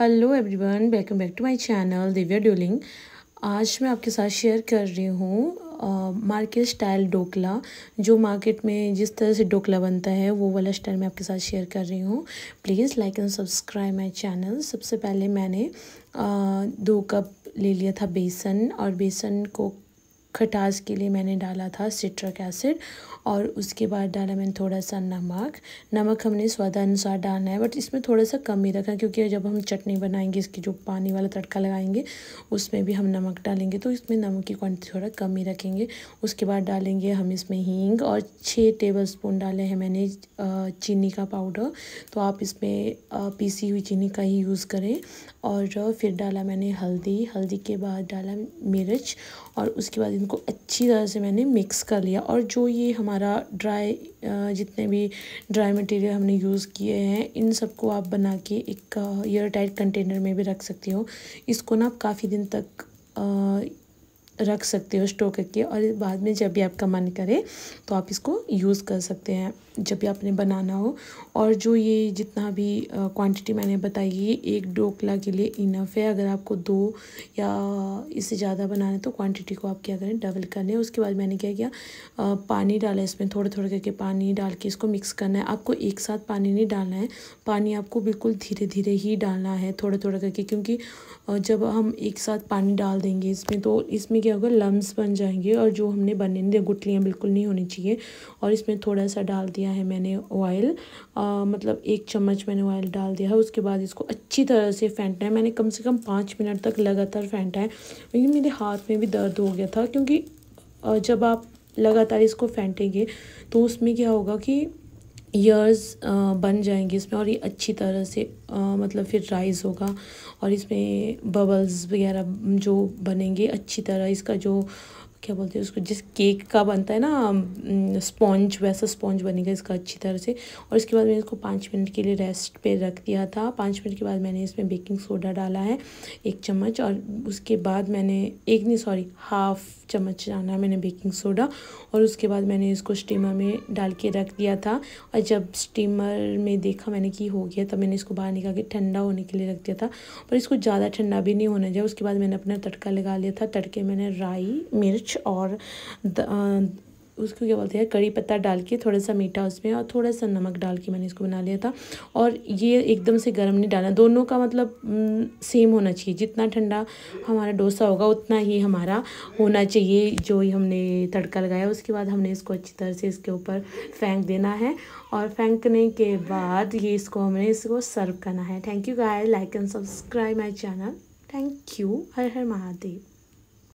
hello everyone welcome back to my channel Divya ड्यूलिंग आज मैं आपके साथ शेयर कर रही हूँ मार्केट स्टाइल डोकला जो मार्केट में जिस तरह से डोकला बनता है वो वाला स्टाइल मैं आपके साथ शेयर कर रही हूँ please like and subscribe my channel सबसे पहले मैंने आ, दो कप ले लिया था बेसन और बेसन को खटास के लिए मैंने डाला था सिट्रिक एसिड और उसके बाद डाला मैंने थोड़ा सा नमक नमक हमने स्वादानुसार डालना है बट इसमें थोड़ा सा कम ही रखा क्योंकि जब हम चटनी बनाएंगे इसकी जो पानी वाला तड़का लगाएंगे उसमें भी हम नमक डालेंगे तो इसमें नमक की क्वान्टिटी थोड़ा कम ही रखेंगे उसके बाद डालेंगे हम इसमें हींग और छः टेबल स्पून डाले हैं मैंने चीनी का पाउडर तो आप इसमें पीसी हुई चीनी का ही यूज़ करें और फिर डाला मैंने हल्दी हल्दी के बाद डाला मिर्च और उसके बाद इनको अच्छी तरह से मैंने मिक्स कर लिया और जो ये हमारा ड्राई जितने भी ड्राई मटेरियल हमने यूज़ किए हैं इन सबको आप बना के एक एयर टाइट कंटेनर में भी रख सकती हो इसको ना आप काफ़ी दिन तक रख सकते हो स्टोर करके और बाद में जब भी आपका मन करे तो आप इसको यूज़ कर सकते हैं जब भी आपने बनाना हो और जो ये जितना भी क्वांटिटी मैंने बताई है एक डोकला के लिए इनफ है अगर आपको दो या इससे ज़्यादा बनाना है तो क्वांटिटी को आप क्या करें डबल कर लें उसके बाद मैंने क्या किया पानी डाला इसमें थोड़े थोड़े करके पानी डाल के इसको मिक्स करना है आपको एक साथ पानी नहीं डालना है पानी आपको बिल्कुल धीरे धीरे ही डालना है थोड़ा थोड़ा करके क्योंकि जब हम एक साथ पानी डाल देंगे इसमें तो इसमें क्या होगा लम्ब बन जाएंगे और जो हमने बने नहीं गुटलियाँ बिल्कुल नहीं होनी चाहिए और इसमें थोड़ा सा डाल दिया है मैंने ऑयल मतलब एक चम्मच मैंने ऑयल डाल दिया है उसके बाद इसको अच्छी तरह से फेंटना है मैंने कम से कम पाँच मिनट तक लगातार फेंटा है लेकिन मेरे हाथ में भी दर्द हो गया था क्योंकि जब आप लगातार इसको फेंटेंगे तो उसमें क्या होगा कि ईयर्स बन जाएंगे इसमें और ये अच्छी तरह से आ, मतलब फिर राइज होगा और इसमें बबल्स वगैरह जो बनेंगे अच्छी तरह इसका जो क्या बोलते हैं उसको जिस केक का बनता है ना स्पॉन्ज वैसा स्पॉन्ज बनेगा इसका अच्छी तरह से और इसके बाद मैंने इसको पाँच मिनट के लिए रेस्ट पे रख दिया था पाँच मिनट के बाद मैंने इसमें बेकिंग सोडा डाला है एक चम्मच और उसके बाद मैंने एक नहीं सॉरी हाफ चम्मच डाला मैंने बेकिंग सोडा और उसके बाद मैंने इसको स्टीमर में डाल के रख दिया था और जब स्टीमर में देखा मैंने कि हो गया तब मैंने इसको बाहर निकाल के ठंडा होने के लिए रख दिया था पर इसको ज़्यादा ठंडा भी नहीं होना चाहिए उसके बाद मैंने अपना तड़का लगा लिया था तड़के मैंने राई मिर्च मिर्च और द, आ, उसको क्या बोलते हैं कड़ी पत्ता डाल के थोड़ा सा मीठा उसमें और थोड़ा सा नमक डाल के मैंने इसको बना लिया था और ये एकदम से गर्म नहीं डालना दोनों का मतलब सेम होना चाहिए जितना ठंडा हमारा डोसा होगा उतना ही हमारा होना चाहिए जो ही हमने तड़का लगाया उसके बाद हमने इसको अच्छी तरह से इसके ऊपर फेंक देना है और फेंकने के बाद ये इसको हमने इसको सर्व करना है thank you guy like and subscribe my channel thank you Har Har Mahadev